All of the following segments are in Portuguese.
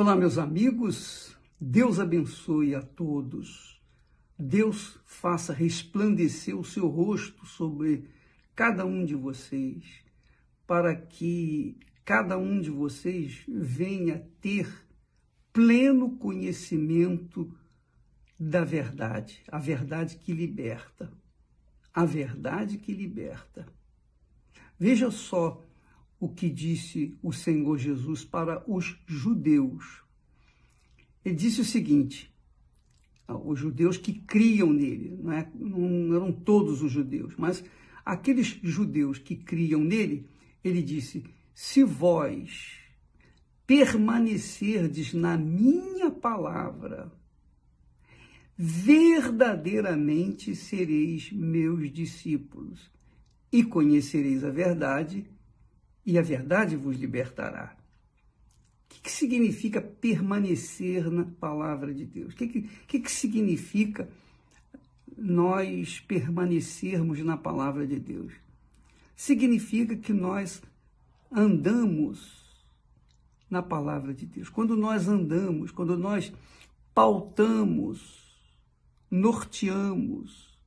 Olá, meus amigos. Deus abençoe a todos. Deus faça resplandecer o seu rosto sobre cada um de vocês, para que cada um de vocês venha ter pleno conhecimento da verdade, a verdade que liberta. A verdade que liberta. Veja só o que disse o Senhor Jesus para os judeus. Ele disse o seguinte: ah, os judeus que criam nele, não, é, não eram todos os judeus, mas aqueles judeus que criam nele, ele disse: se vós permanecerdes na minha palavra, verdadeiramente sereis meus discípulos e conhecereis a verdade e a verdade vos libertará. O que, que significa permanecer na palavra de Deus? O que, que, que, que significa nós permanecermos na palavra de Deus? Significa que nós andamos na palavra de Deus. Quando nós andamos, quando nós pautamos, norteamos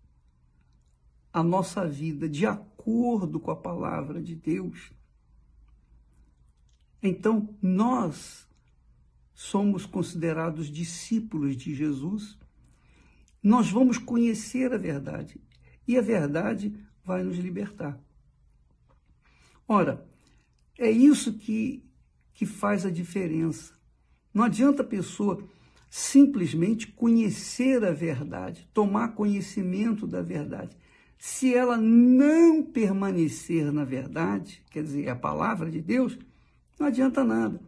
a nossa vida de acordo com a palavra de Deus, então, nós somos considerados discípulos de Jesus, nós vamos conhecer a verdade e a verdade vai nos libertar. Ora, é isso que, que faz a diferença. Não adianta a pessoa simplesmente conhecer a verdade, tomar conhecimento da verdade. Se ela não permanecer na verdade, quer dizer, é a palavra de Deus, não adianta nada.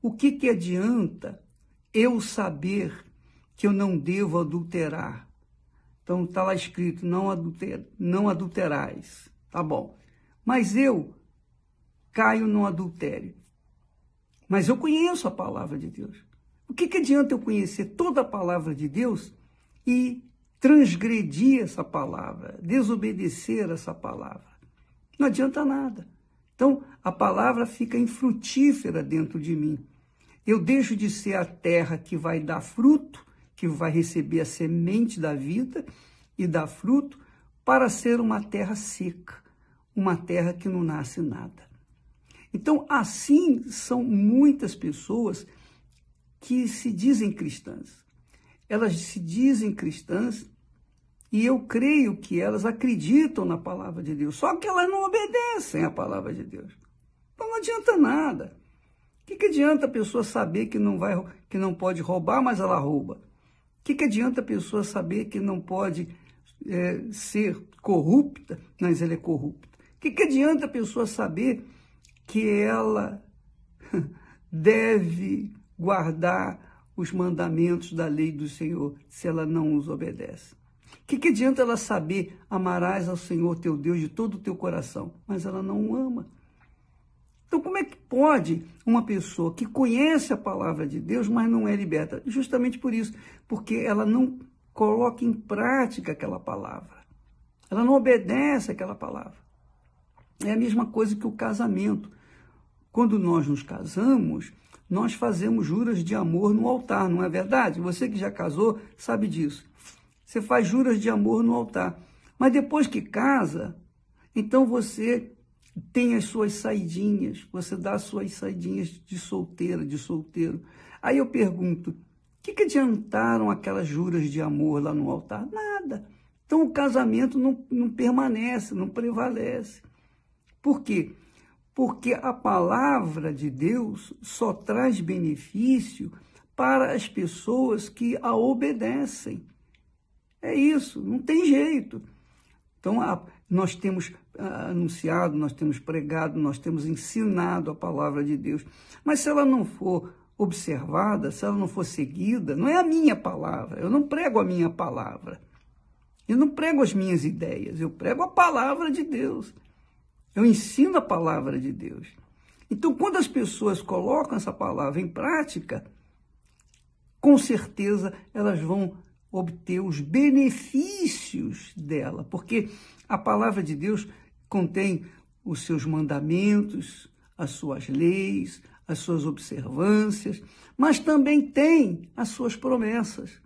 O que, que adianta eu saber que eu não devo adulterar? Então está lá escrito, não, adulter, não adulterais. Tá bom. Mas eu caio no adultério. Mas eu conheço a palavra de Deus. O que, que adianta eu conhecer toda a palavra de Deus e transgredir essa palavra, desobedecer essa palavra? Não adianta nada. Então, a palavra fica infrutífera dentro de mim. Eu deixo de ser a terra que vai dar fruto, que vai receber a semente da vida e dar fruto, para ser uma terra seca, uma terra que não nasce nada. Então, assim são muitas pessoas que se dizem cristãs. Elas se dizem cristãs e eu creio que elas acreditam na palavra de Deus, só que elas não obedecem à palavra de Deus. Então não adianta nada. O que, que adianta a pessoa saber que não, vai, que não pode roubar, mas ela rouba? O que, que adianta a pessoa saber que não pode é, ser corrupta, mas ela é corrupta? O que, que adianta a pessoa saber que ela deve guardar os mandamentos da lei do Senhor se ela não os obedece? O que, que adianta ela saber amarás ao Senhor teu Deus de todo o teu coração, mas ela não o ama? Então, como é que pode uma pessoa que conhece a palavra de Deus, mas não é liberta? Justamente por isso, porque ela não coloca em prática aquela palavra. Ela não obedece aquela palavra. É a mesma coisa que o casamento. Quando nós nos casamos, nós fazemos juras de amor no altar, não é verdade? Você que já casou sabe disso você faz juras de amor no altar. Mas depois que casa, então você tem as suas saidinhas, você dá as suas saidinhas de solteira, de solteiro. Aí eu pergunto, o que, que adiantaram aquelas juras de amor lá no altar? Nada. Então o casamento não, não permanece, não prevalece. Por quê? Porque a palavra de Deus só traz benefício para as pessoas que a obedecem. É isso, não tem jeito. Então, ah, nós temos ah, anunciado, nós temos pregado, nós temos ensinado a palavra de Deus. Mas se ela não for observada, se ela não for seguida, não é a minha palavra. Eu não prego a minha palavra. Eu não prego as minhas ideias, eu prego a palavra de Deus. Eu ensino a palavra de Deus. Então, quando as pessoas colocam essa palavra em prática, com certeza elas vão obter os benefícios dela, porque a palavra de Deus contém os seus mandamentos, as suas leis, as suas observâncias, mas também tem as suas promessas.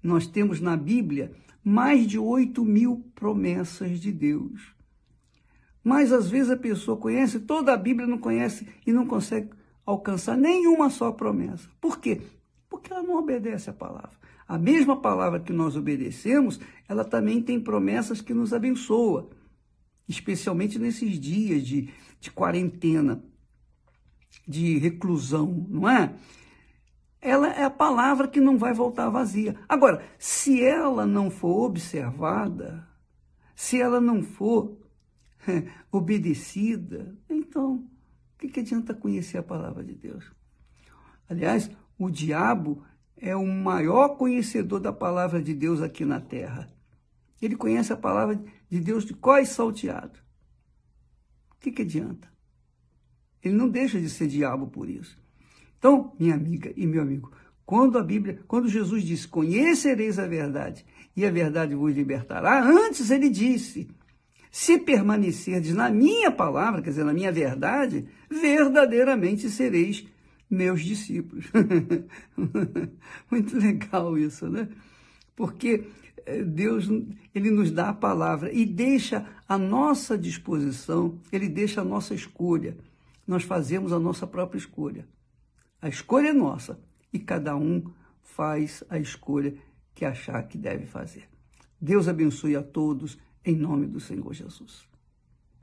Nós temos na Bíblia mais de 8 mil promessas de Deus. Mas às vezes a pessoa conhece toda a Bíblia, não conhece e não consegue alcançar nenhuma só promessa. Por quê? Porque ela não obedece à palavra. A mesma palavra que nós obedecemos, ela também tem promessas que nos abençoa, especialmente nesses dias de, de quarentena, de reclusão, não é? Ela é a palavra que não vai voltar vazia. Agora, se ela não for observada, se ela não for é, obedecida, então, o que, que adianta conhecer a palavra de Deus? Aliás, o diabo é o maior conhecedor da palavra de Deus aqui na terra. Ele conhece a palavra de Deus de quais salteado. O que, que adianta? Ele não deixa de ser diabo por isso. Então, minha amiga e meu amigo, quando a Bíblia, quando Jesus diz: "Conhecereis a verdade, e a verdade vos libertará", antes ele disse: "Se permanecerdes na minha palavra, quer dizer, na minha verdade, verdadeiramente sereis meus discípulos. Muito legal isso, né? Porque eh, Deus ele nos dá a palavra e deixa à nossa disposição, ele deixa a nossa escolha. Nós fazemos a nossa própria escolha. A escolha é nossa e cada um faz a escolha que achar que deve fazer. Deus abençoe a todos em nome do Senhor Jesus.